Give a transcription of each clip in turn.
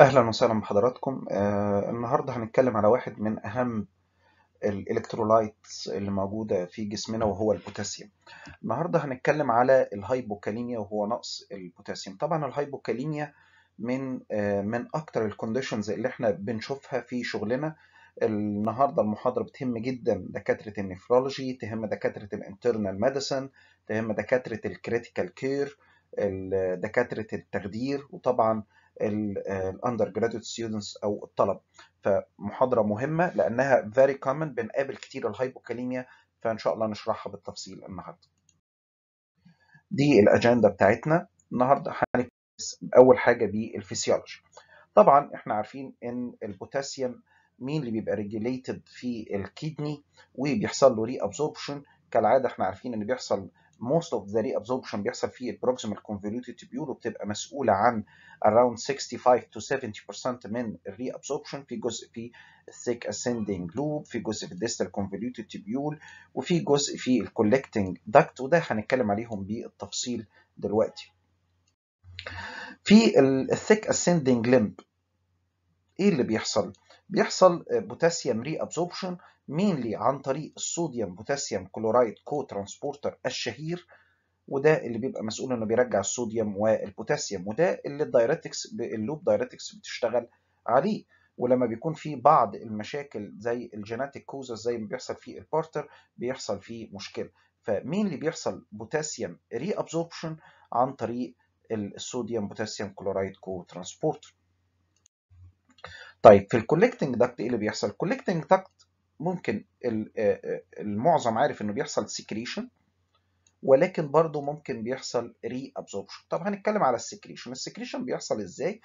أهلا وسهلا بحضراتكم آه النهاردة هنتكلم على واحد من أهم الإلكترولايتس اللي موجودة في جسمنا وهو البوتاسيوم النهاردة هنتكلم على الهايبوكالينيا وهو نقص البوتاسيوم طبعا الهايبوكالينيا من آه من أكتر الكونديشنز اللي احنا بنشوفها في شغلنا النهاردة المحاضرة بتهم جدا دكاترة النفرولوجي تهم دكاترة الانترنال ميديسن تهم دكاترة الكريتيكال كير دكاترة التخدير وطبعا الاندر جراديوت ستودنتس او الطلب فمحاضره مهمه لانها فيري كومن بنقابل كتير الهايبوكاليميا فان شاء الله نشرحها بالتفصيل النهارده دي الاجنده بتاعتنا النهارده هنبدا اول حاجه بالفسيولوجي طبعا احنا عارفين ان البوتاسيوم مين اللي بيبقى ريجيليتد في الكيدني وبيحصل له ري ابزوربشن كالعاده احنا عارفين ان بيحصل most of the reabsorption بيحصل فيه proximal convoluted tubule وبتبقى مسؤولة عن around 65 to 70% من الريابسوربشن في جزء في thick ascending loop في جزء في distal convoluted tubule وفي جزء في الكولكتنج duct وده هنتكلم عليهم بالتفصيل دلوقتي في الثيك ascending limb ايه اللي بيحصل بيحصل بوتاسيوم reabsorption مينلي عن طريق الصوديوم بوتاسيوم كلورايد كو ترانسبورتر الشهير وده اللي بيبقى مسؤول انه بيرجع الصوديوم والبوتاسيوم وده اللي الدايركتكس اللوب دايركتكس بتشتغل عليه ولما بيكون في بعض المشاكل زي الجيناتيك كوزز زي ما بيحصل في البارتر بيحصل فيه مشكله فمين اللي بيحصل بوتاسيوم ري ابزوربشن عن طريق الصوديوم بوتاسيوم كلورايد كو ترانسبورتر طيب في الكولكتنج داكت ايه اللي بيحصل؟ الكولكتنج داكت ممكن آه، آه، المعظم عارف انه بيحصل سكريشن ولكن برضو ممكن بيحصل ري ابزوربشن طب هنتكلم على السكريشن السكريشن بيحصل ازاي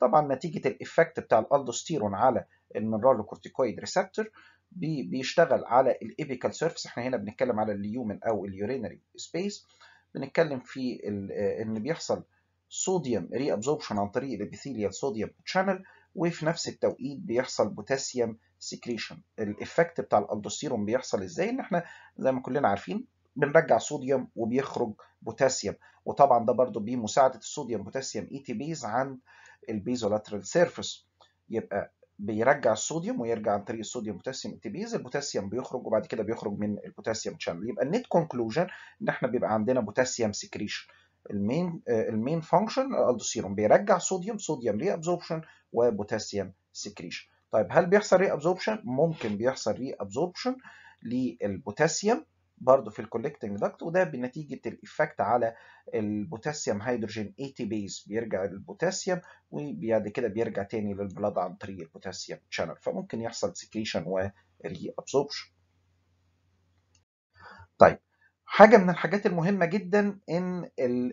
طبعا نتيجه الايفكت بتاع الالدوستيرون على المينرالوكورتيكويد ريسبتور بي بيشتغل على الابيكال سيرفس احنا هنا بنتكلم على اليومن او اليورينري سبيس بنتكلم في آه، ان بيحصل صوديوم ري ابزوربشن عن طريق الابيثيليال صوديوم شانل وفي نفس التوقيت بيحصل بوتاسيوم سكريشن الافكت بتاع الالدوستيرون بيحصل ازاي ان احنا زي ما كلنا عارفين بنرجع صوديوم وبيخرج بوتاسيوم وطبعا ده برضو بمساعده الصوديوم بوتاسيوم اي تي بيز عند البيزولاترال سيرفيس يبقى بيرجع الصوديوم ويرجع عن طريق الصوديوم بوتاسيوم اي تي بيز البوتاسيوم بيخرج وبعد كده بيخرج من البوتاسيوم شانل يبقى النت كونكلوجن ان احنا بيبقى عندنا بوتاسيوم سكريشن المين آه، المين فانكشن الالدوسيروم آه، بيرجع صوديوم صوديوم ري ابزوربشن وبوتاسيوم سكريشن طيب هل بيحصل ري ابزوربشن ممكن بيحصل ري ابزوربشن للبوتاسيوم برضه في الكولكتنج داكت وده بنتيجه الايفكت على البوتاسيوم هيدروجين اي تي بيز بيرجع للبوتاسيوم وبعد كده بيرجع تاني للبلاد عن طريق البوتاسيوم شانل فممكن يحصل سكريشن وري ابزوربشن طيب حاجه من الحاجات المهمه جدا ان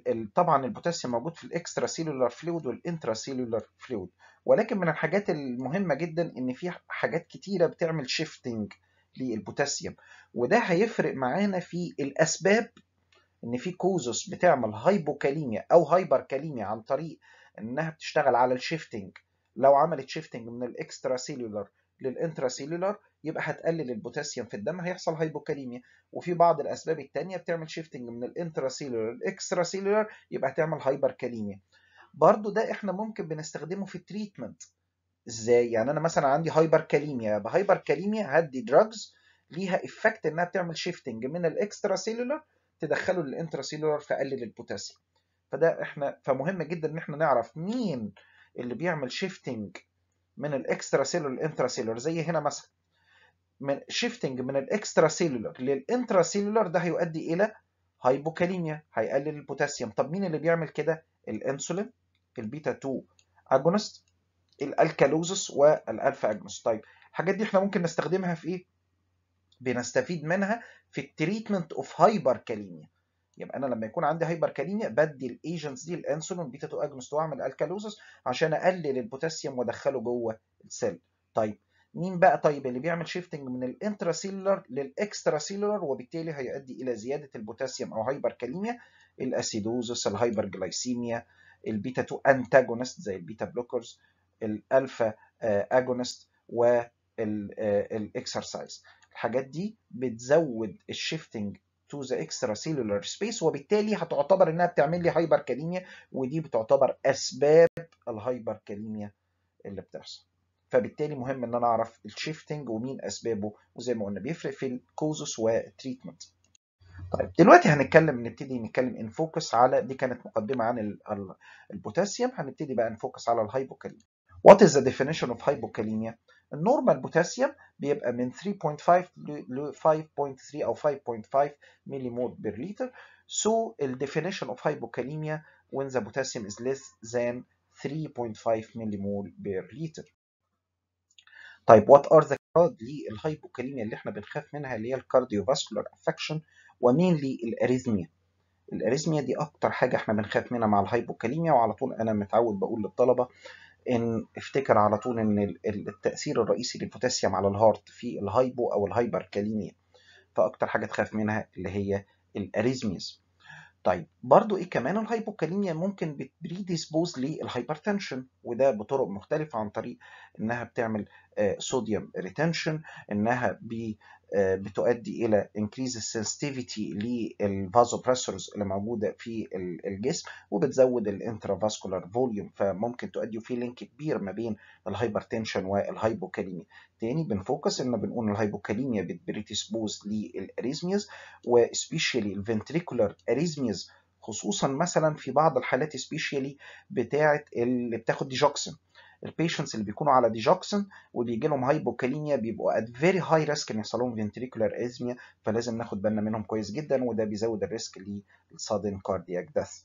ال طبعا البوتاسيوم موجود في الاكسترا سيلولار فلويد والانترا سيلولار فلويد ولكن من الحاجات المهمه جدا ان في حاجات كتيره بتعمل شيفتنج للبوتاسيوم وده هيفرق معانا في الاسباب ان في كوزوس بتعمل هايبوكاليميا او هايبركاليميا عن طريق انها بتشتغل على الشيفتنج لو عملت شيفتنج من الاكسترا سيلولار للانتراسيلولار يبقى هتقلل البوتاسيوم في الدم هيحصل هايبوكاليميا وفي بعض الاسباب الثانيه بتعمل شيفتنج من الانتراسيلولار للاكستراسيلولار يبقى هتعمل هايبركاليميا برضو ده احنا ممكن بنستخدمه في التريتمنت ازاي يعني انا مثلا عندي هايبركاليميا بهايبركاليميا هدي دراجز ليها افكت انها بتعمل شيفتنج من الاكستراسيلولار تدخله للانتراسيلولار فقلل البوتاسيوم فده احنا فمهم جدا ان احنا نعرف مين اللي بيعمل شيفتنج من الاكسترا سيلولر للانترا سيلولر زي هنا مثلا من شيفتنج من الاكسترا سيلولر للانترا سيلولر ده هيؤدي الى هايبوكاليميا هيقلل البوتاسيوم طب مين اللي بيعمل كده الانسولين البيتا 2 اجونست الالكالوزس والالفا اجونست طيب الحاجات دي احنا ممكن نستخدمها في ايه بنستفيد منها في التريتمنت اوف هايبر كاليميا يبقى انا لما يكون عندي هايبر كاليميا بدي الايجنتس دي الانسولين بيتا 2 اجونست واعمل الكالوزس عشان اقلل البوتاسيوم وادخله جوه السيل طيب مين بقى طيب اللي بيعمل شيفتنج من الانترا للاكسترا للاكستراسيلولر وبالتالي هيؤدي الى زياده البوتاسيوم او هايبر كاليميا الاسيدوزس الهايبر جلايسيميا البيتا 2 انتاجونست زي البيتا بلوكرز الالفا اجونست والاكسرسايز الحاجات دي بتزود الشيفتنج to the extracellular space وبالتالي هتعتبر انها بتعمل لي هايبركاليميا ودي بتعتبر اسباب الهايبركاليميا اللي بتحصل فبالتالي مهم ان انا اعرف الشيفتنج ومين اسبابه وزي ما قلنا بيفرق في الكوزس وتريتمنت طيب دلوقتي هنتكلم نبتدي نتكلم ان فوكس على دي كانت مقدمه عن البوتاسيوم هنبتدي بقى نفوكس على الهايبوكاليميا What is the definition of hypokalemia? النورمال بوتاسيوم بيبقى من 3.5 ل 5.3 او 5.5 ملي مول بير لتر so the definition of hypokalemia when the potassium is less than 3.5 مول بير لتر طيب what are the كاد للهايبوكاليميا اللي احنا بنخاف منها اللي هي الكارديوفاسكولار افكشن ومينلي الاريزميا الاريزميا دي اكتر حاجه احنا بنخاف منها مع الهايبوكاليميا وعلى طول انا متعود بقول للطلبه ان افتكر على طول ان التاثير الرئيسي للبوتاسيوم على الهارت في الهايبو او الهايبركاليميا فاكتر حاجه تخاف منها اللي هي الاريزميز طيب برضو ايه كمان الهايبوكاليميا ممكن بتبريديسبوز للهايبرتنشن وده بطرق مختلفة عن طريق انها بتعمل صوديوم آه، ريتنشن انها بي آه، بتؤدي الى increase sensitivity للفازوبريسورز اللي موجوده في الجسم وبتزود الانترافاسكولار فوليوم فممكن تؤدي في لينك كبير ما بين الهايبرتنشن والهايبوكاليميا تاني بنفوكس ان بنقول الهايبوكاليميا بتبريتسبوز للاريزميز وسبيشالي الفنتريكولار اريزميز خصوصا مثلا في بعض الحالات سبيشالي بتاعه اللي بتاخد ديجوكسين البيشنتس اللي بيكونوا على ديجوكسن وبيجي لهم هايبوكالينيا بيبقوا ات فيري هاي ريسك ان يحصل لهم فينتريكولار ازميا فلازم ناخد بالنا منهم كويس جدا وده بيزود الريسك للصادن كاردياك ديث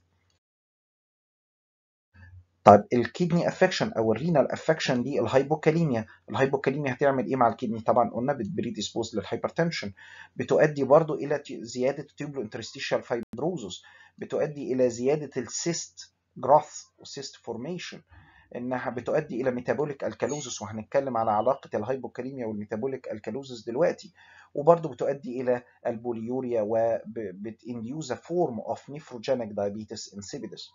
طيب الكدني افكشن او الرينال افكشن دي الهايبوكاليميا الهايبوكاليميا هتعمل ايه مع الكدني طبعا قلنا بتبريديسبوز للهايبرتنشن بتؤدي برضو الى زياده تيوبلو انترستيشال فايبروزوس بتؤدي الى زياده السيست جروث وسيست فورميشن انها بتؤدي الى ميتابوليك الكالوزس وهنتكلم على علاقه الهايبوكاليميا والميتابوليك الكالوزس دلوقتي وبرضه بتؤدي الى البوليوريا ا فورم اوف نيفروجينيك دايابيتس انسيبيدس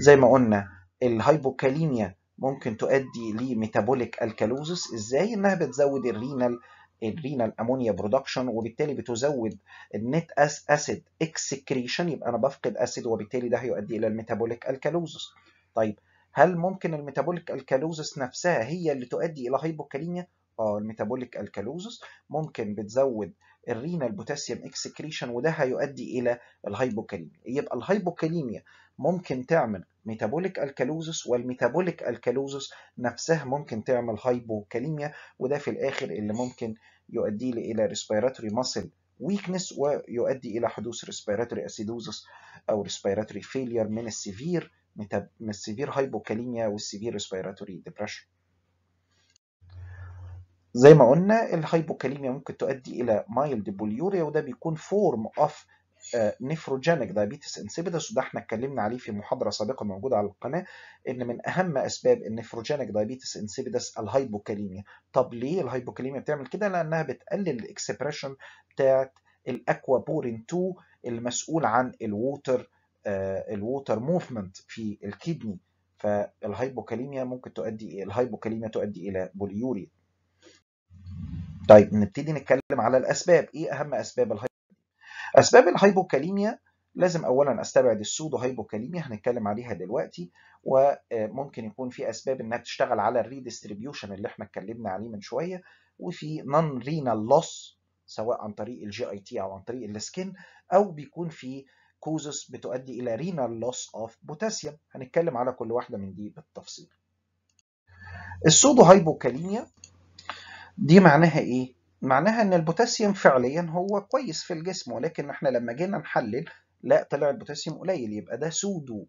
زي ما قلنا الهايبوكاليميا ممكن تؤدي لميتابوليك الكالوزس ازاي انها بتزود الرينال الرينال امونيا برودكشن وبالتالي بتزود النت اس اسيد اكسكريشن يبقى انا بفقد اسيد وبالتالي ده هيؤدي الى الميتابوليك الكالوزس طيب هل ممكن الميتابوليك الكالوزس نفسها هي اللي تؤدي الى هايبوكاليميا اه الميتابوليك الكالوزس ممكن بتزود الرينال بوتاسيوم اكسكريشن وده هيؤدي الى الهايبوكاليميا يبقى الهايبوكاليميا ممكن تعمل ميتابوليك الكالوزس والميتابوليك الكالوزس نفسها ممكن تعمل هايبوكاليميا وده في الاخر اللي ممكن يؤدي لي الى ريسبيراتوري ماسل ويكنس ويؤدي الى حدوث ريسبيراتوري اسيدوزس او ريسبيراتوري فيلير من السيفير من السيفير هايبوكاليميا والسيفير ريسبيراتوري ديبرشن زي ما قلنا الهايبوكاليميا ممكن تؤدي الى مايلد بوليوريا وده بيكون فورم اوف نيفروجينيك دايابيتس انسيبيدس وده احنا اتكلمنا عليه في محاضره سابقه موجوده على القناه ان من اهم اسباب النيفروجينيك دايابيتس انسيبيدس الهايبوكاليميا طب ليه الهايبوكاليميا بتعمل كده لانها بتقلل الاكسبريشن بتاعت الاكوابورين 2 المسؤول عن الووتر آه، الووتر موفمنت في الكدني فالهايبوكاليميا ممكن تؤدي الهايبوكاليميا تؤدي الى بوليوريا طيب نبتدي نتكلم على الاسباب ايه اهم اسباب الهايبوكاليميا اسباب الهايبوكاليميا لازم اولا استبعد السودو هايبوكاليميا هنتكلم عليها دلوقتي وممكن يكون في اسباب انها تشتغل على الريديستريبيوشن اللي احنا اتكلمنا عليه من شويه وفي نون رينال لوس سواء عن طريق الجي اي تي او عن طريق السكن او بيكون في كوزس بتؤدي إلى رينال لوس أوف بوتاسيوم هنتكلم على كل واحدة من دي بالتفصيل السودو هايبوكاليميا دي معناها إيه؟ معناها إن البوتاسيوم فعليا هو كويس في الجسم ولكن إحنا لما جينا نحلل لا طلع البوتاسيوم قليل يبقى ده سودو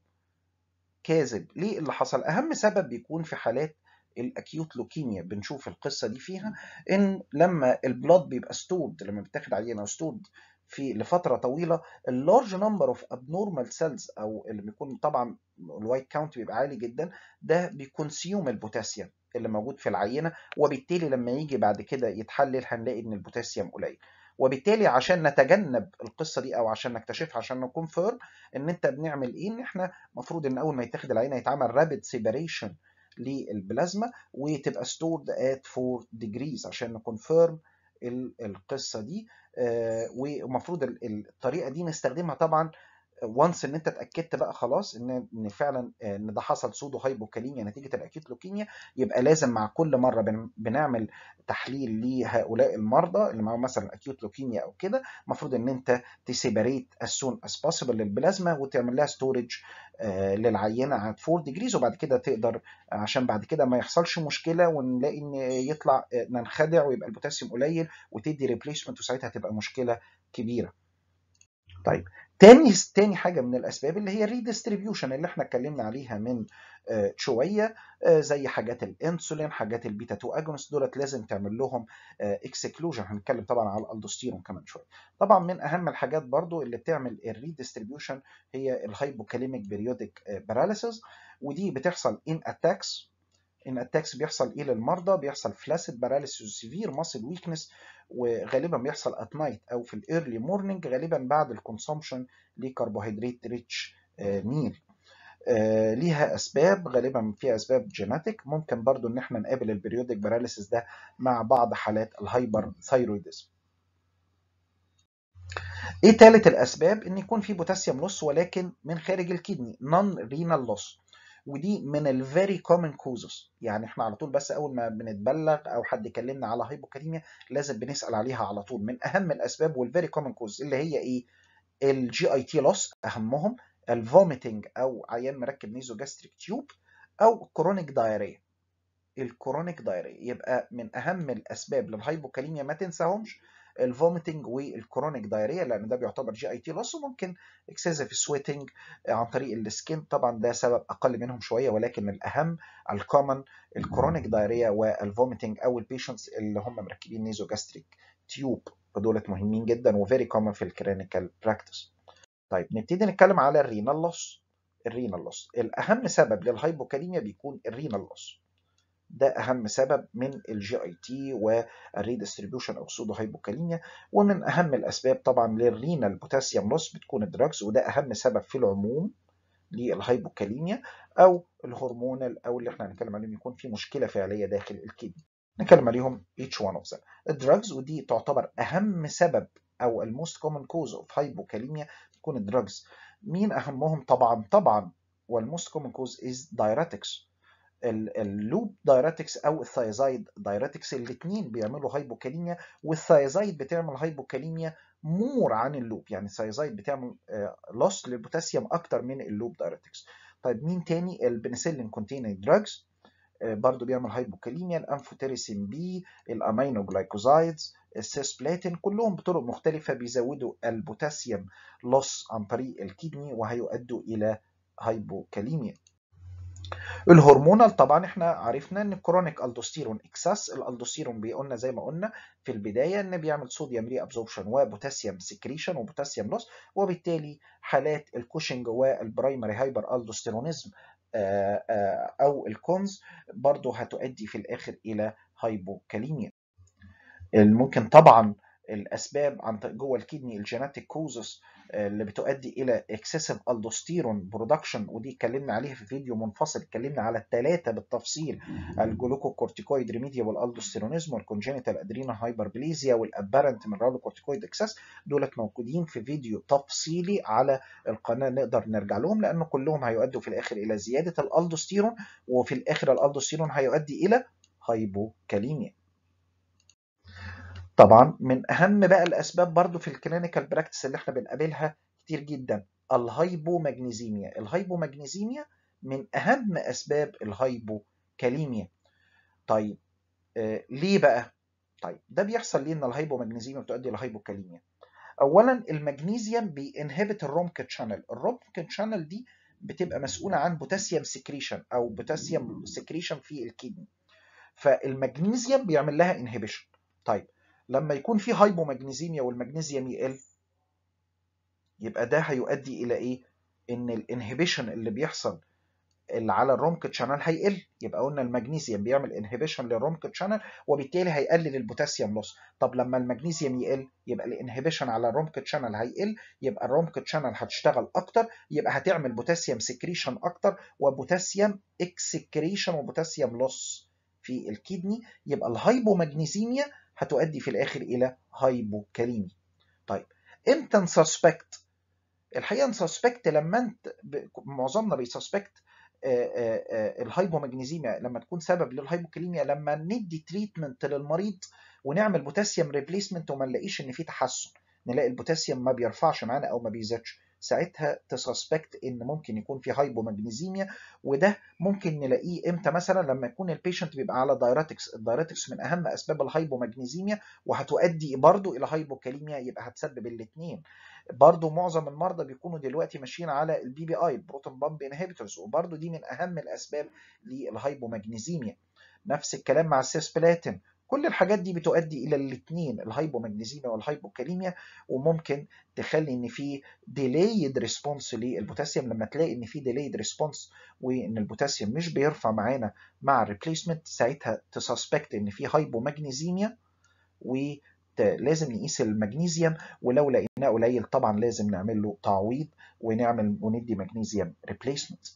كاذب ليه اللي حصل أهم سبب بيكون في حالات الاكيوت لوكيميا بنشوف القصه دي فيها ان لما البلاد بيبقى ستورد لما بتاخد عينه ستورد في لفتره طويله اللارج نمبر اوف ابنورمال سيلز او اللي بيكون طبعا الوايت كاونت بيبقى عالي جدا ده بيكونسيوم البوتاسيوم اللي موجود في العينه وبالتالي لما يجي بعد كده يتحلل هنلاقي ان البوتاسيوم قليل وبالتالي عشان نتجنب القصه دي او عشان نكتشفها عشان نكون فور ان انت بنعمل ايه ان احنا المفروض ان اول ما يتاخد العينه يتعمل رابيد سيبريشن للبلازما وتبقى ستورد ات 4 ديجريز عشان نكون فيرم القصة دي آه، ومفروض الطريقة دي نستخدمها طبعا وانس ان انت اتاكدت بقى خلاص ان ان فعلا آه، ان ده حصل سودو هايبوكالينيا نتيجه الاكيوت لوكيميا يبقى لازم مع كل مره بنعمل تحليل لهؤلاء المرضى اللي معاهم مثلا اكيوت لوكيميا او كده المفروض ان انت تسيبريت سون از بوسيبل للبلازما وتعمل لها ستورج آه، للعينه على 4 ديجريز وبعد كده تقدر عشان بعد كده ما يحصلش مشكله ونلاقي ان يطلع آه، ننخدع ويبقى البوتاسيوم قليل وتدي ريبليسمنت وساعتها هتبقى مشكله كبيره. طيب تاني تاني حاجه من الاسباب اللي هي الريديستريبيوشن اللي احنا اتكلمنا عليها من آه، شويه آه، زي حاجات الانسولين حاجات البيتا 2 اجونست دولت لازم تعمل لهم آه، اكسكلوجن هنتكلم طبعا على الالدوستيرون كمان شويه طبعا من اهم الحاجات برضو اللي بتعمل الريديستريبيوشن هي الهايبوكاليميك بيريودك باراليسيس ودي بتحصل ان اتاكس ان اتاكس بيحصل ايه للمرضى بيحصل فلاسيد باراليسيس سيفير ماسل ويكنس وغالبا بيحصل ات نايت او في الايرلي مورنينج غالبا بعد الكونسومشن لكربوهيدرات ريتش ميل ليها اسباب غالبا فيها اسباب جيناتيك ممكن برضو ان احنا نقابل البريودك باراليسيس ده مع بعض حالات الهايبر ثايرويدزم ايه ثالث الاسباب ان يكون في بوتاسيوم لوس ولكن من خارج الكدني نون رينال لوس ودي من الفيري كومن كوزز يعني احنا على طول بس اول ما بنتبلغ او حد كلمنا على هايبوكاليميا لازم بنسال عليها على طول من اهم الاسباب والفيري كومن كوز اللي هي ايه الجي اي تي لوس اهمهم الفوميتنج او عيان مركب نيزو جاستريك تيوب او كرونيك دايريا الكرونيك دايريا يبقى من اهم الاسباب للهايبوكاليميا ما تنساهمش الفوميتنج والكرونيك دايريا لان ده بيعتبر جي اي تي لص وممكن اكسسيف سويتنج عن طريق السكين طبعا ده سبب اقل منهم شويه ولكن الاهم الكومن الكرونيك دايريا والفوميتنج او البيشنتس اللي هم مركبين نيزو جاستريك تيوب دولت مهمين جدا وفيري كومن في الكلينيكال براكتس طيب نبتدي نتكلم على الرينال لوس الرينال لوس الاهم سبب للهايبوكاليميا بيكون الرينال لوس ده أهم سبب من الجي اي تي والريدستريبيوشن أو سودو هايبوكاليميا ومن أهم الأسباب طبعا للرينال بوتاسيوم لوس بتكون الدراجز وده أهم سبب في العموم للهايبوكاليميا أو الهرمونال أو اللي احنا هنتكلم عليهم يكون في مشكلة فعلية داخل الكدني نتكلم عليهم each one of them الدراجز ودي تعتبر أهم سبب أو الموست كومن كوز اوف هايبوكاليميا بتكون الدراجز مين أهمهم طبعا طبعا والموست كومن كوز از دايراتكس اللوب دايراتكس او الثايزايد دايراتكس الاثنين بيعملوا هايبوكاليميا والثايزايد بتعمل هايبوكاليميا مور عن اللوب يعني الثايزايد بتعمل لوس آه، للبوتاسيوم اكتر من اللوب دايراتكس طيب مين تاني البنسلين كونتينر دراجز آه، برضو بيعمل هايبوكاليميا الانفوتيريسين بي الامينو جلايكوزايدز السيسبلاتين كلهم بطرق مختلفه بيزودوا البوتاسيوم لوس عن طريق الكيدني وهيؤدوا الى هايبوكاليميا الهرمونال طبعا احنا عرفنا ان الكرونيك الدوستيرون اكسس الالدوستيرون بيقولنا زي ما قلنا في البدايه ان بيعمل صوديوم ري ابزوربشن وبوتاسيوم سكريشن وبوتاسيوم لوس وبالتالي حالات الكوشنج والبرايمري هايبر الدوستيرونيزم او الكونز برضو هتؤدي في الاخر الى هايبوكاليميا ممكن طبعا الاسباب عن جوه الكدني الجيناتيك كوزس آه، اللي بتؤدي الى اكسسيف الدوستيرون برودكشن ودي اتكلمنا عليها في فيديو منفصل اتكلمنا على الثلاثه بالتفصيل الجلوكوكورتيكويد ريميديا الدوستيرونيزم والكونجينيتال ادرينا هايبربليزيا والابارنت من رادوكورتيكويد اكسس دولت موجودين في فيديو تفصيلي على القناه نقدر نرجع لهم لان كلهم هيؤدوا في الاخر الى زياده الالدوستيرون وفي الاخر الالدوستيرون هيؤدي الى هايبوكاليميا طبعًا من أهم بقى الأسباب برضه في الكلينيكال براكتس اللي إحنا بنقابلها كتير جدًا الهايبومagnesemia، الهايبومagnesemia من أهم أسباب الهايبوكاليميا. طيب آه ليه بقى؟ طيب ده بيحصل ليه إن الهايبومagnesemia بتؤدي لهايبوكاليميا؟ أولًا المغنيسيوم بيinhibit الرومك تشانل الرومك تشانل دي بتبقى مسؤولة عن بوتاسيوم سكريشن أو بوتاسيوم سكريشن في الكيدني فالمغنيزيوم بيعمل لها انهبيشن طيب لما يكون في هايبوماجنيزيميا والمغنيسيوم يقل يبقى ده هيؤدي الى ايه ان الانهبيشن اللي بيحصل اللي على الرومك تشانل هيقل يبقى قلنا المغنيسيوم بيعمل انهبيشن للرومك تشانل وبالتالي هيقلل البوتاسيوم لوس طب لما المغنيسيوم يقل يبقى الانهبيشن على الرومك تشانل هيقل يبقى الرومك تشانل هتشتغل اكتر يبقى هتعمل بوتاسيوم سكريشن اكتر وبوتاسيوم اكسكريشن وبوتاسيوم لوس في الكدني يبقى الهايبوماجنيسيميا هتؤدي في الآخر إلى هايبوكاليمي طيب امتى نسسبكت الحقيقه نسسبكت لما انت ب... معظمنا بيسسبكت الهايبوماجنيزيميا لما تكون سبب للهايبوكاليميا لما ندي تريتمنت للمريض ونعمل بوتاسيوم ريبليسمنت وما نلاقيش ان في تحسن نلاقي البوتاسيوم ما بيرفعش معانا او ما بيزيدش ساعتها تسسبكت ان ممكن يكون في هايبوماجنيزيميا وده ممكن نلاقيه امتى مثلا لما يكون البيشنت بيبقى على دايراتكس الدايراتكس من اهم اسباب الهايبوماجنيزيميا وهتؤدي برضه الى هايبوكاليميا يبقى هتسبب الاثنين برضه معظم المرضى بيكونوا دلوقتي ماشيين على البي بي اي البروتون بامب انهبيتورز وبرضه دي من اهم الاسباب للهايبوماجنيزيميا نفس الكلام مع السيسبلاتين كل الحاجات دي بتؤدي الى الاثنين الهايبومغنيزيميا والهايبوكاليميا وممكن تخلي ان في ديليد ريسبونس للبوتاسيوم لما تلاقي ان في ديليد ريسبونس وان البوتاسيوم مش بيرفع معانا مع الريبليسمنت ساعتها تسسبكت ان في هايبومغنيزيميا لازم نقيس المغنيسيوم ولو لقيناه قليل طبعا لازم نعمل له تعويض ونعمل وندي مغنيسيوم ريبليسمنت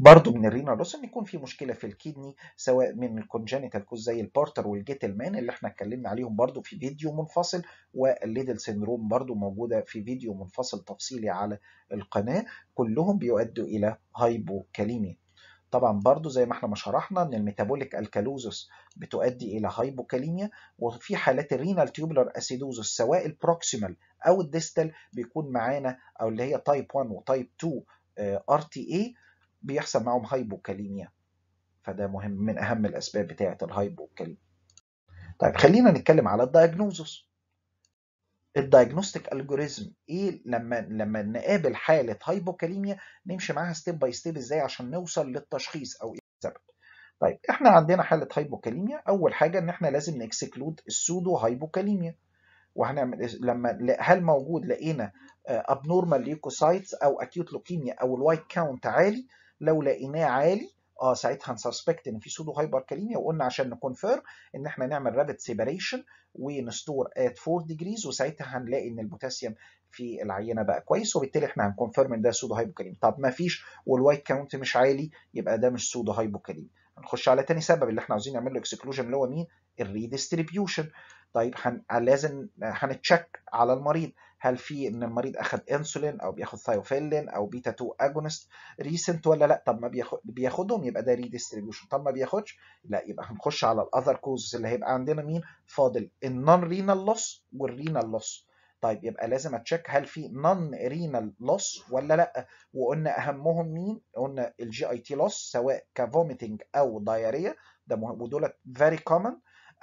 برضو من الرينال لوس ان يكون في مشكله في الكدني سواء من الكونجنتال كوز زي البارتر والجيتلمان اللي احنا اتكلمنا عليهم برضو في فيديو منفصل والليدل سيندروم برضو موجوده في فيديو منفصل تفصيلي على القناه كلهم بيؤدوا الى هايبوكاليميا طبعا برضو زي ما احنا ما شرحنا ان الميتابوليك الكالوزس بتؤدي الى هايبوكاليميا وفي حالات الرينال تيوبلر اسيدوزس سواء البروكسيمال او الديستال بيكون معانا او اللي هي تايب 1 وتايب 2 ار تي اي بيحصل معاهم هايبوكاليميا فده مهم من أهم الأسباب بتاعة الهايبوكاليميا طيب خلينا نتكلم على الدايجنوزس الدايجنوستيك الجوريزم ايه لما لما نقابل حاله هايبوكاليميا نمشي معاها ستيب باي ستيب ازاي عشان نوصل للتشخيص او ايه السبب طيب احنا عندنا حاله هايبوكاليميا اول حاجه ان احنا لازم نكسكلود السودو هايبوكاليميا وهنعمل لما هل موجود لقينا ابنورمال آه، ليوكوسايتس او اكيوت لوكيميا او الوايت كاونت عالي لو لقيناه عالي اه ساعتها هنسسبكت ان في سودو هايبر كاليميا وقلنا عشان نكونفيرم ان احنا نعمل رابد سيبريشن ونستور ات 4 ديجريز وساعتها هنلاقي ان البوتاسيوم في العينه بقى كويس وبالتالي احنا هنكونفيرم ان ده سودو هايبوكاليميا طب ما فيش والوايت كاونت مش عالي يبقى ده مش سودو هايبوكاليميا هنخش على تاني سبب اللي احنا عاوزين نعمل له اكسكلوجن اللي هو مين الريديستريبيوشن طيب هن... لازم هنتشك على المريض هل في ان المريض اخذ انسولين او بياخد ثايوفيلين او بيتا 2 اجونست ريسنت ولا لا طب ما بياخد بياخدهم يبقى ده ريديستريبيوشن طب ما بياخدش لا يبقى هنخش على الاذر كوزز اللي هيبقى عندنا مين فاضل النون رينال لوس والرينال لوس طيب يبقى لازم اتشيك هل في نون رينال لوس ولا لا وقلنا اهمهم مين قلنا الجي اي تي لوس سواء كفوميتنج او دايريا ده ودولت فيري كومن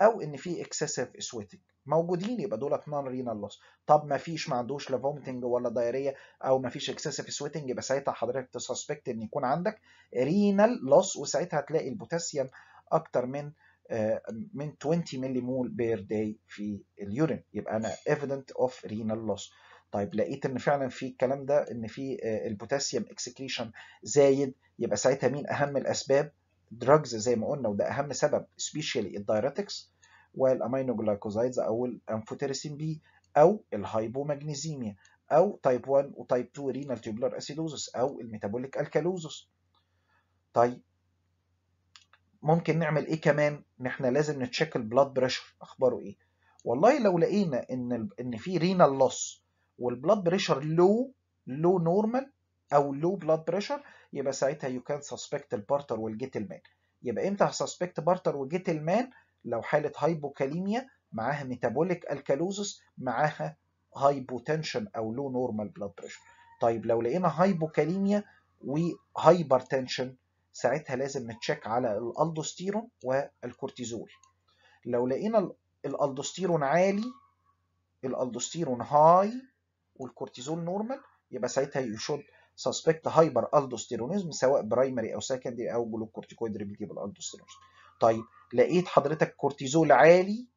او ان في اكسسيف سويتنج موجودين يبقى دولت نون رينال لوس طب ما فيش ما عندوش لا فومتنج ولا دايريه او ما فيش اكسسيف سويتنج يبقى ساعتها حضرتك تسسبكت ان يكون عندك رينال لوس وساعتها هتلاقي البوتاسيوم اكتر من آه، من 20 ملي مول بير داي في اليورين يبقى انا ايفيدنت اوف رينال لوس طيب لقيت ان فعلا في الكلام ده ان في آه، البوتاسيوم اكسكريشن زايد يبقى ساعتها مين اهم الاسباب دراجز زي ما قلنا وده اهم سبب سبيشالي الدايريتكس والامينو جلايكوزايدز او الانفوتيرسين بي او الهايبوماجنيزيميا او تايب 1 وتايب 2 رينال تيوبولار اسيدوزس او الميتابوليك الكالوزس طيب ممكن نعمل ايه كمان ان احنا لازم نتشيك البلاد بريشر اخباره ايه والله لو لقينا ان ان في رينال لوس والبلاد بريشر لو لو نورمال او لو بلاد بريشر يبقى ساعتها يو كان سسبكت البارتر والجيتل مان يبقى امتى هسسبكت بارتر وجيتل مان لو حالة هايبوكاليميا معاها ميتابوليك الكالوزس معاها هايبوتنشن او لو نورمال بلاد بريشر طيب لو لقينا هايبوكاليميا وهايبرتنشن ساعتها لازم نتشيك على الالدوستيرون والكورتيزول لو لقينا الالدوستيرون عالي الالدوستيرون هاي والكورتيزول نورمال يبقى ساعتها يو شود سسبكت هايبر الدوستيرونيزم سواء برايمري او سكندري او جلوكورتيكويد ريبليكيبل الدوستيرونيزم طيب لقيت حضرتك كورتيزول عالي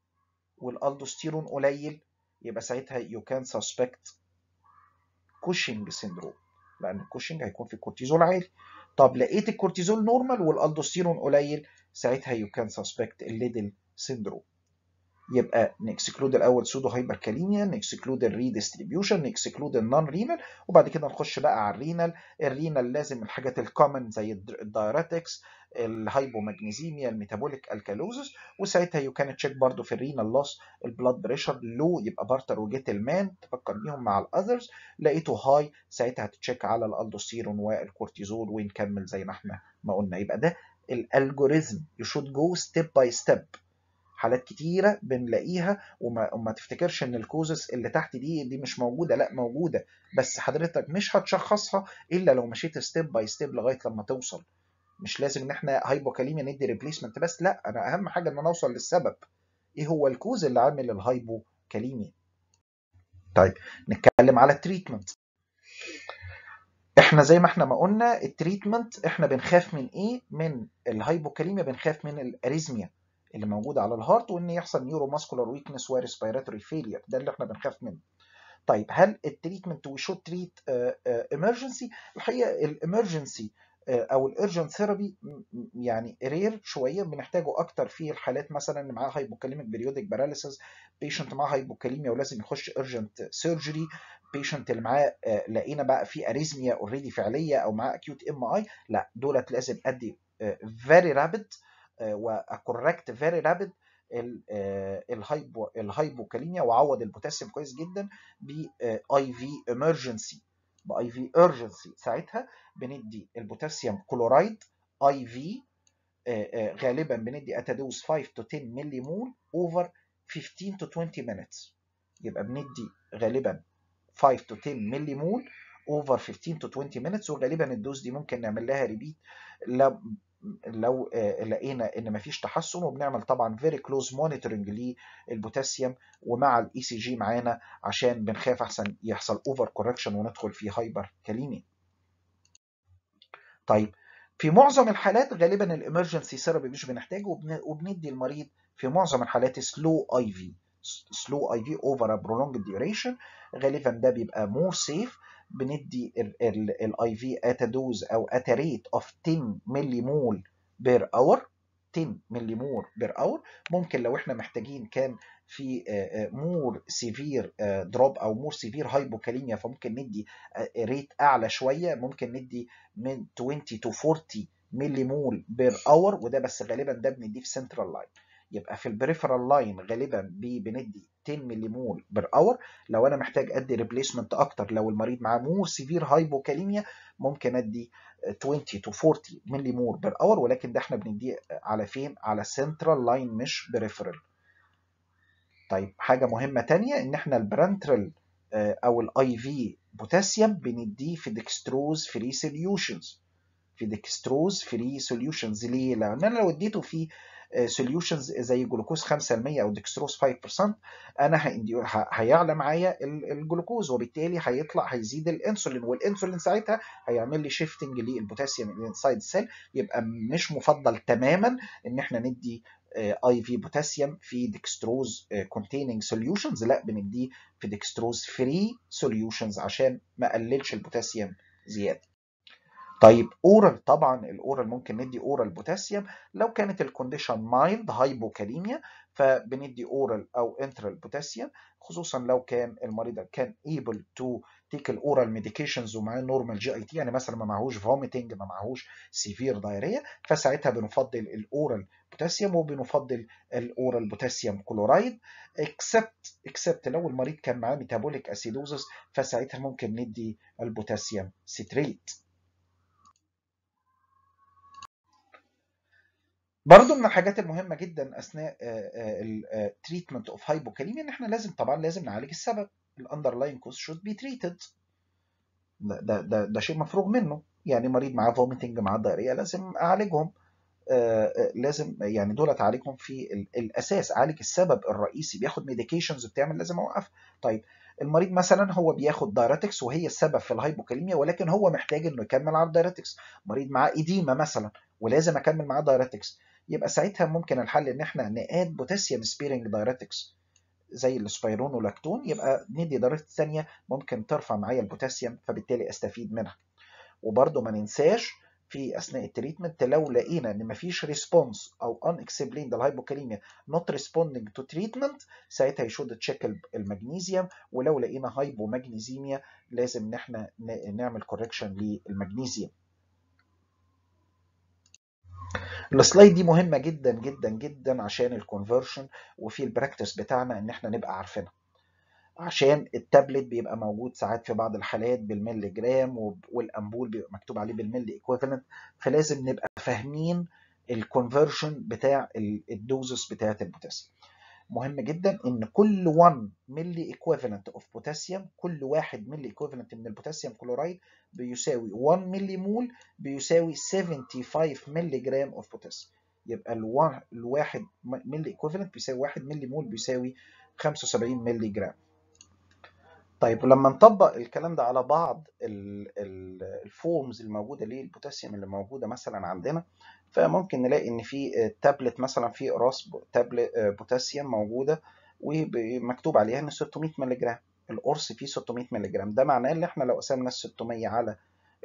والالدوستيرون قليل يبقى ساعتها يو كان سسبكت كوشنج سيندروم لان كوشنج هيكون في كورتيزول عالي طب لقيت الكورتيزول نورمال والالدوستيرون قليل ساعتها يو كان سسبكت الليدل سيندروم يبقى نكسكلود الاول سودو هايبركاليميا نكسكلود الريديستريبيوشن نكسكلود النون رينال وبعد كده نخش بقى على الرينال الرينال لازم الحاجات الكومن زي الدايراتكس الهايبومagنيزيميا الميتابوليك الكالوزس وساعتها يو كان تشيك برضه في الرينال لوس البلاد بريشر لو يبقى بارتر وجيت المان تفكر بيهم مع الاذرز لقيته هاي ساعتها هتتشيك على الالدوستيرون والكورتيزول ونكمل زي ما احنا ما قلنا يبقى ده الالجوريزم يو شود جو ستيب باي ستيب حالات كتيرة بنلاقيها وما, وما تفتكرش ان الكوزس اللي تحت دي دي مش موجودة لا موجودة بس حضرتك مش هتشخصها الا لو مشيت ستيب باي ستيب لغاية لما توصل مش لازم ان احنا هايبوكاليميا ندي ريبليسمنت بس لا انا اهم حاجة ان انا اوصل للسبب ايه هو الكوز اللي عامل الهايبوكاليميا طيب نتكلم على التريتمنت احنا زي ما احنا ما قلنا التريتمنت احنا بنخاف من ايه من الهايبوكاليميا بنخاف من الاريزميا اللي موجوده على الهارت وان يحصل نيورو ماسكولار ويكنس وريسبيراتوري فيلير ده اللي احنا بنخاف منه طيب هل التريتمنت وي شود تريت ايمرجنسي الحقيقه الامرجنسي آه، او الارجنت ثيرابي يعني رير شويه بنحتاجه اكتر في الحالات مثلا اللي معاها هايبوكاليميك بيريودك باراليسيس بيشنت معاه هايبوكاليميا ولازم يخش ارجنت سيرجري بيشنت اللي معاه آه، لقينا بقى في اريزميا اوريدي فعليه او معاه اكيوت ام اي لا دولت لازم ادي فيري رابيد uh, واكوركت فيري رابيد الهايبو الهايبوكاليميا واعوض البوتاسيوم كويس جدا ب اي في ايمرجنسي باي في ايرجنسي ساعتها بندي البوتاسيوم كلورايد اي في غالبا بندي اتادوز 5 تو 10 ملي مول اوفر 15 تو 20 مينتس يبقى بندي غالبا 5 تو 10 ملي مول اوفر 15 تو 20 مينتس وغالبا الدوز دي ممكن نعمل لها ريبيت لو آه، لقينا ان مفيش تحسن وبنعمل طبعا فيري كلوز مونيتورنج للبوتاسيوم ومع الاي سي e جي معانا عشان بنخاف احسن يحصل اوفر كوركشن وندخل في هايبر كاليمي طيب في معظم الحالات غالبا الامرجنسي ثيرابي مش بنحتاجه وبندي المريض في معظم الحالات سلو اي في سلو اي في اوفر برولونج ديوريشن غالبا ده بيبقى مور سيف بندي الاي في دوز او ريت اوف 10 ملي مول بير اور 10 ملي بير اور ممكن لو احنا محتاجين كان في مور سيفير دروب او مور سيفير هايبوكاليميا فممكن ندي ريت آه، آه، اعلى شويه ممكن ندي من 20 تو 40 ملي مول بير اور وده بس غالبا ده بنديه في سنترال لاين يبقى في البريفرال لاين غالبا بندي 10 ملي مول بر اور لو انا محتاج ادي ريبليسمنت اكتر لو المريض معاه مور سيفير هايبوكاليميا ممكن ادي 20 تو 40 ملي مول بر اور ولكن ده احنا بنديه على فين على سنترال لاين مش بريفرال طيب حاجه مهمه ثانيه ان احنا البرانترال آه، او الاي في بوتاسيوم بنديه في ديكستروز فري سوليوشنز في ديكستروز فري سوليوشنز ليه لان انا لو اديته في سوليوشنز آه، زي جلوكوز 5% او ديكستروز 5% انا هيعلى معايا الجلوكوز وبالتالي هيطلع هيزيد الانسولين والانسولين ساعتها هيعمل لي شيفتنج للبوتاسيوم انسايد سيل يبقى مش مفضل تماما ان احنا ندي اي آه، في بوتاسيوم في ديكستروز كونتيننج سوليوشنز لا بنديه في ديكستروز فري سوليوشنز عشان ما اقللش البوتاسيوم زياده طيب اورال طبعا الاورال ممكن ندي اورال بوتاسيوم لو كانت الكونديشن مايلد هايبوكاليميا فبندي اورال او انترال بوتاسيوم خصوصا لو كان المريض كان ايبل تو تيك الاورال ميديكيشنز ومعاه نورمال جي اي تي يعني مثلا ما معهوش فوميتنج ما معهوش سيفير دايريا فساعتها بنفضل الاورال بوتاسيوم وبنفضل الاورال بوتاسيوم كلورايد اكسبت اكسبت لو المريض كان معاه ميتابوليك اسيدوزس فساعتها ممكن ندي البوتاسيوم سيتريت برضو من الحاجات المهمه جدا اثناء التريتمنت اوف هايبوكاليميا ان احنا لازم طبعا لازم نعالج السبب الاندرلاين كوز شود بي تريتد ده ده ده شيء مفروغ منه يعني مريض معاه فوميتنج معاه دايريه لازم اعالجهم آه، آه، لازم يعني دول اتعالجهم في الاساس اعالج السبب الرئيسي بياخد ميديكيشنز بتعمل لازم اوقف طيب المريض مثلا هو بياخد دايرتكس وهي السبب في الهايبوكاليميا ولكن هو محتاج انه يكمل على الدايرتكس مريض معاه ايديما مثلا ولازم اكمل معاه دايرتكس يبقى ساعتها ممكن الحل ان احنا نقاد بوتاسيوم سبيرنج دايريتكس زي السبيرون ولاكتون يبقى ندي دايركت ثانيه ممكن ترفع معايا البوتاسيوم فبالتالي استفيد منها وبرده ما ننساش في اثناء التريتمنت لو لقينا ان مفيش ريسبونس او ان اكسبليند الهايبوكاليميا نوت ريسبوندنج تو تريتمنت ساعتها يشود تشيك المغنيزيوم ولو لقينا هايبو مغنيزيميا لازم ان احنا نعمل كوركشن للمغنيزيوم السلايد دي مهمه جدا جدا جدا عشان الكونفرشن وفي البراكتس بتاعنا ان احنا نبقى عارفينها عشان التابلت بيبقى موجود ساعات في بعض الحالات بالملي جرام والامبول بيبقى مكتوب عليه بالملي ايكويفالنت فلازم نبقى فاهمين الكونفرشن بتاع الدوزس بتاعه البوتاسيوم مهم جدا ان كل 1 ملي ايكويفالنت اوف بوتاسيوم كل 1 ملي ايكويفالنت من البوتاسيوم كلورايد بيساوي 1 ملي مول بيساوي 75 ملي جرام اوف بوتاسيوم يبقى ال1 الواحد ملي ايكويفالنت بيساوي 1 ملي مول بيساوي 75 ملي جرام طيب ولما نطبق الكلام ده على بعض الفورمز الموجوده للبوتاسيوم اللي موجوده مثلا عندنا فممكن نلاقي ان في تابلت مثلا في راس تابلت آه، بوتاسيوم موجوده ومكتوب عليها ان 600 مللي جرام القرص فيه 600 مللي جرام ده معناه ان احنا لو قسمنا ال 600 على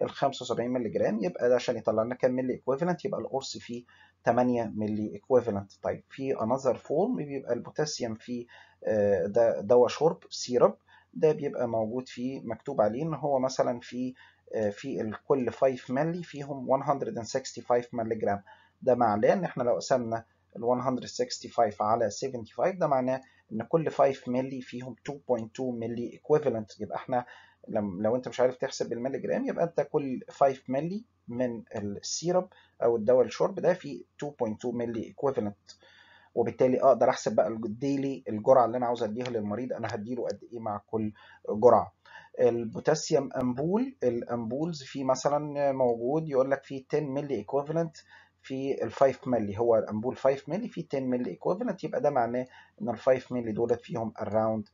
ال 75 مللي جرام يبقى ده عشان يطلع لنا كام ملي ايكويفالنت يبقى القرص فيه 8 ملي ايكويفالنت طيب في انذر فورم بيبقى البوتاسيوم فيه آه، ده دواء شرب سيرب ده بيبقى موجود فيه مكتوب عليه ان هو مثلا في آه، في الكل 5 مللي فيهم 165 مللي جرام ده معناه ان احنا لو قسمنا ال 165 على 75 ده معناه ان كل 5 مللي فيهم 2.2 مللي ايكويفالنت يبقى احنا لو انت مش عارف تحسب بالمللي جرام يبقى انت كل 5 مللي من السيرب او الدواء الشرب ده فيه 2.2 مللي ايكويفالنت وبالتالي اقدر احسب بقى الديلي الجرعه اللي انا عاوز اديها للمريض انا هديله قد ايه مع كل جرعه البوتاسيوم امبول الامبولز في مثلا موجود يقول لك في 10 ملي ايكوفالنت في ال 5 ملي هو الامبول 5 ملي في 10 ملي ايكوفالنت يبقى ده معناه ان ال 5 ملي دولت فيهم اراوند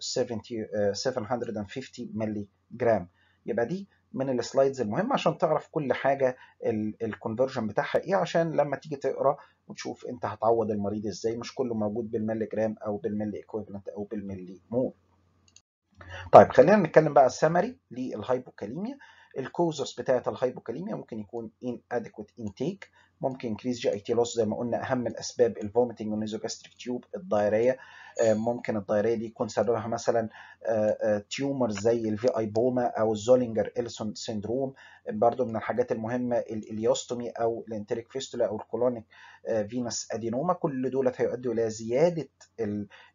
70 750 ملي جرام يبقى دي من السلايدز المهمه عشان تعرف كل حاجه الكونفرجن بتاعها ايه عشان لما تيجي تقرا وتشوف انت هتعوض المريض ازاي مش كله موجود بالملي جرام او بالملي ايكويفالنت او بالملي مول طيب خلينا نتكلم بقى السمري للهايبوكاليميا الكوزس بتاعه الهايبوكاليميا ممكن يكون inadequate intake ممكن كريس جي اي تي لوس زي ما قلنا اهم الاسباب الفوميتنج والنيزوجاستريك تيوب الدايريه آه، ممكن الدايريه دي يكون سببها مثلا آه، آه، تيومر زي الفي اي بوما او الزولينجر السون سيندروم برضو من الحاجات المهمه الاليوستومي او الانتريك فيستولا او الكولونيك فينس ادينوما كل دول هيؤدوا الى زياده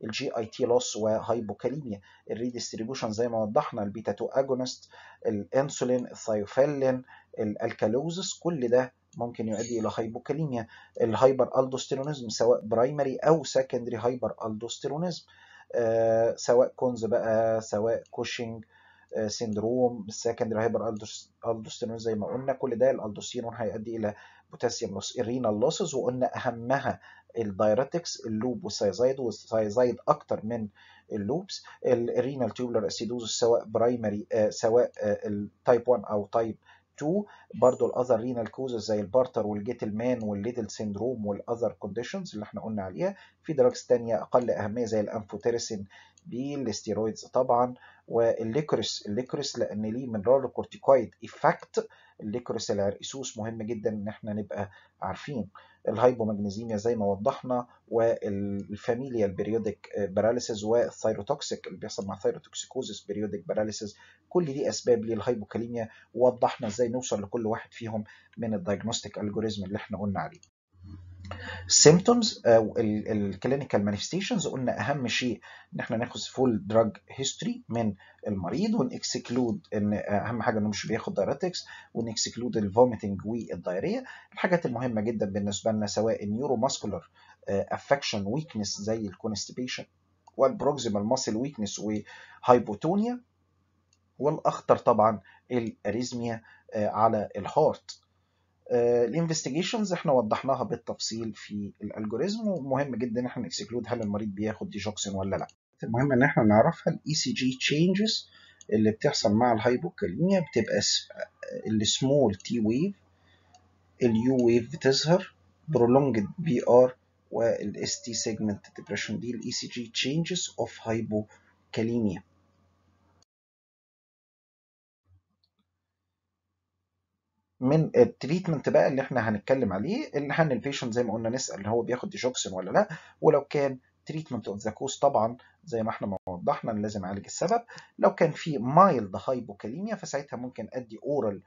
الجي اي تي لوس وهايبوكاليميا الريديستريبيوشن زي ما وضحنا البيتا 2 اجونست الانسولين الثيوفيلين الالكالوزس كل ده ممكن يؤدي إلى هايبوكاليميا الهايبر ألدوستيرونيزم سواء برايمري أو سكندري هايبر ألدوستيرونيزم سواء كونز بقى سواء كوشنج سيندروم السكندري هايبر الدوستيرون زي ما قلنا كل ده الالدوستيرون هيؤدي الى بوتاسيوم لوس الرينال لوسز وقلنا اهمها الدايرتكس اللوب والسايزايد والسايزايد اكتر من اللوبس الرينال تيوبلر اسيدوز سواء برايمري آه، سواء آه، التايب 1 او تايب 2 برضو الاذر رينال كوزز زي البارتر والجيتل مان والليدل سيندروم والاذر كونديشنز اللي احنا قلنا عليها في دراجز تانية اقل اهميه زي الانفوتيرسين بالتطبيل الستيرويدز طبعا والليكروس الليكروس لان ليه من رول كورتيكويد ايفكت الليكروس العرقسوس مهم جدا ان احنا نبقى عارفين الهايبوماجنيزيميا زي ما وضحنا والفاميليا البريودك باراليسيز والثيروتوكسيك اللي بيحصل مع ثيروتوكسيكوزيس بريودك باراليسيز كل دي اسباب للهايبوكاليميا ووضحنا ازاي نوصل لكل واحد فيهم من الدايجنوستيك الجوريزم اللي احنا قلنا عليه او الكلينيكال مانيفستيشنز قلنا اهم شيء ان احنا ناخد فول دراج هيستوري من المريض ونكسكلود ان اهم حاجه انه مش بياخد دايرتكس ونكسكلود الفوميتنج والدايريه الحاجات المهمه جدا بالنسبه لنا سواء النيورو ماسكولار افكشن ويكنس زي الكونستيبيشن والبروكسيمال ماسل ويكنس وهايبوتونيا والاخطر طبعا الاريزميا uh, على الهارت آه، الانفستيجيشنز احنا وضحناها بالتفصيل في الالجوريزم ومهم جدا ان احنا نكسكلود هل المريض بياخد ديجوكسين ولا لا المهم ان احنا نعرفها الاي سي جي تشينجز اللي بتحصل مع الهايبوكاليميا بتبقى السمول تي ويف اليو ويف بتظهر برولونجد بي ار والاس تي سيجمنت ديبريشن دي الاي سي جي تشينجز اوف هايبوكاليميا من التريتمنت بقى اللي احنا هنتكلم عليه اللي هن البيشنت زي ما قلنا نسال هو بياخد ديجوكسين ولا لا ولو كان تريتمنت اوف ذا كوز طبعا زي ما احنا ما وضحنا لازم اعالج السبب لو كان في مايلد هايبوكاليميا فساعتها ممكن ادي اورال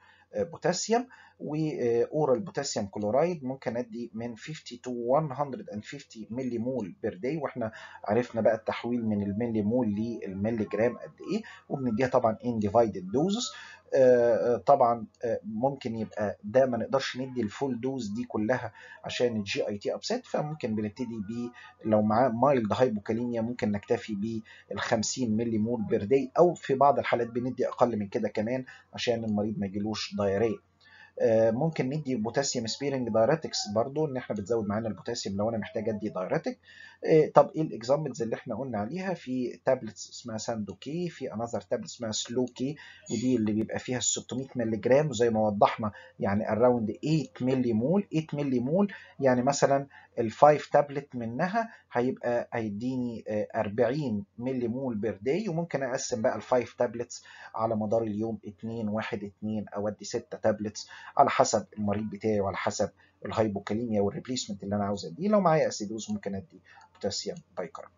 بوتاسيوم واورال بوتاسيوم كلورايد ممكن ادي من 50 تو 150 ملي مول بير داي واحنا عرفنا بقى التحويل من الملي مول للملي جرام قد ايه وبنديها طبعا ان ديفايدد دوزز آه، آه، طبعا آه، ممكن يبقى ده ما نقدرش ندي الفول دوز دي كلها عشان الجي اي تي ابسيت فممكن بنبتدي ب لو معاه مايلد هايبوكالينيا ممكن نكتفي بال 50 ملي مول بير داي او في بعض الحالات بندي اقل من كده كمان عشان المريض ما يجيلوش دايريه ممكن ندي بوتاسيوم سبيرنج دايريتكس برضو ان احنا بتزود معانا البوتاسيوم لو انا محتاج ادي دايريتك إيه، طب ايه الاكزامبلز اللي احنا قلنا عليها في تابلتس اسمها ساندوكي في انذر تابلت اسمها سلوكي ودي اللي بيبقى فيها 600 مللي جرام وزي ما وضحنا يعني اراوند 8 مللي مول 8 مللي مول يعني مثلا ال5 تابلت منها هيبقى هيديني 40 مللي مول بير داي وممكن اقسم بقى ال5 تابلتس على مدار اليوم 2 1 2 اودي 6 تابلتس على حسب المريض بتاعي وعلى حسب الهايبوكاليميا والريبليسمنت اللي انا عاوز اديه لو معايا اسيدوز ممكن اديه البوتاسيوم بايكرب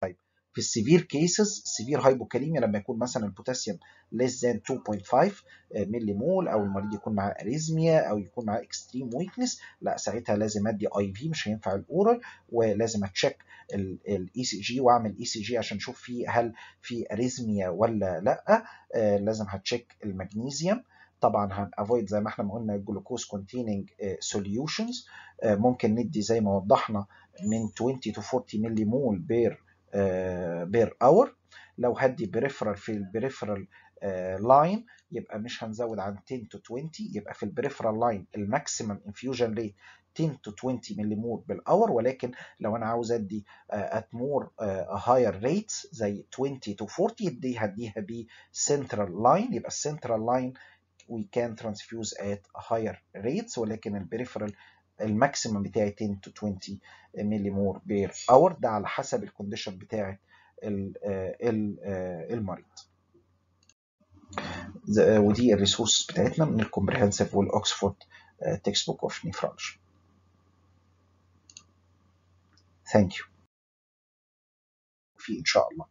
طيب في السيفير كيسز سيفير هايبوكاليميا لما يكون مثلا البوتاسيوم less than 2.5 ملي مول او المريض يكون معاه اريزميا او يكون معاه اكستريم ويكنس لا ساعتها لازم ادي اي في مش هينفع الاورال ولازم اتشيك الاي سي e جي واعمل اي سي جي عشان اشوف فيه هل في اريزميا ولا لا آه لازم هتشيك المغنيسيوم طبعا هنافويد زي ما احنا ما قلنا الجلوكوز كونتيننج سوليوشنز آه، آه، ممكن ندي زي ما وضحنا من 20 تو 40 ملي مول بير بير اور لو هدي بريفرال في البريفرال لاين آه، يبقى مش هنزود عن 10 تو 20 يبقى في البريفرال لاين الماكسيمم انفيوجن ريت 10 to 20 ملي مول بالاور ولكن لو انا عاوز ادي ات مور هاير ريتس زي 20 to 40 دي هديها بسنترال لاين يبقى السنترال لاين we can transfuse at higher rates ولكن البريفرال الماكسيمم بتاعي 10 to 20 ملي per بير اور ده على حسب الكونديشن بتاعه آه، آه، المريض آه، ودي الريسورس بتاعتنا من الكومبريهنسيف والاوكسفورد تكست بوك اوف نيفرولوجي ثانك يو في ان شاء الله